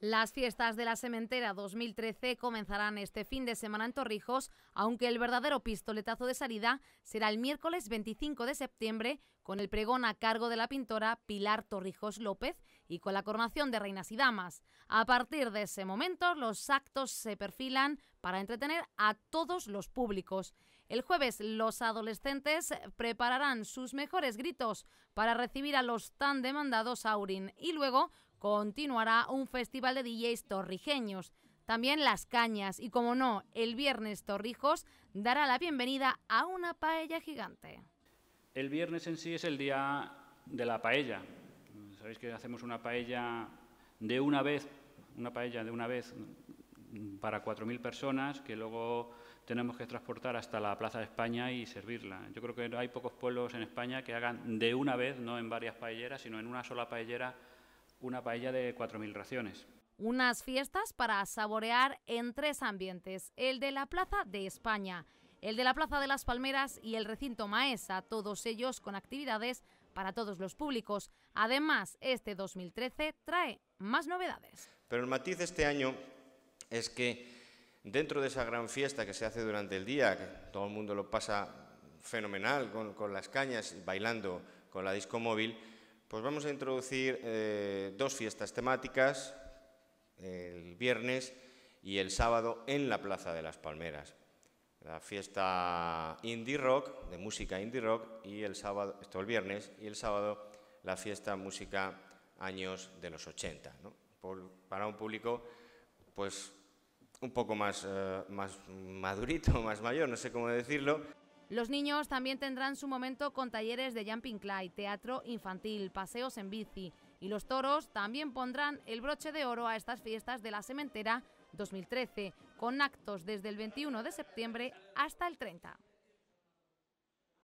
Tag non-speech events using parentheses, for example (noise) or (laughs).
Las fiestas de la Sementera 2013 comenzarán este fin de semana en Torrijos, aunque el verdadero pistoletazo de salida será el miércoles 25 de septiembre con el pregón a cargo de la pintora Pilar Torrijos López y con la coronación de reinas y damas. A partir de ese momento, los actos se perfilan para entretener a todos los públicos. El jueves, los adolescentes prepararán sus mejores gritos para recibir a los tan demandados Aurin y luego continuará un festival de DJs torrijeños, también Las Cañas y, como no, el viernes Torrijos dará la bienvenida a una paella gigante. El viernes en sí es el día de la paella. Sabéis que hacemos una paella de una vez, una paella de una vez para 4.000 personas que luego tenemos que transportar hasta la Plaza de España y servirla. Yo creo que hay pocos pueblos en España que hagan de una vez, no en varias paelleras, sino en una sola paellera, una paella de 4.000 raciones. Unas fiestas para saborear en tres ambientes, el de la Plaza de España, el de la Plaza de las Palmeras y el recinto Maesa, todos ellos con actividades para todos los públicos. Además, este 2013 trae más novedades. Pero el matiz de este año es que dentro de esa gran fiesta que se hace durante el día, que todo el mundo lo pasa fenomenal con, las cañas, ...y bailando con la disco móvil, pues vamos a introducir eh, dos fiestas temáticas, el viernes y el sábado en la Plaza de las Palmeras. La fiesta indie rock, de música indie rock, y el sábado, esto el viernes, y el sábado la fiesta música años de los 80. para un público pues un poco más, eh, más madurito, (laughs) más mayor, no sé cómo decirlo. Los niños también tendrán su momento con talleres de jumping clay, teatro infantil, paseos en bici y los toros también pondrán el broche de oro a estas fiestas de la Sementera 2013, con actos desde el 21 de septiembre hasta el 30.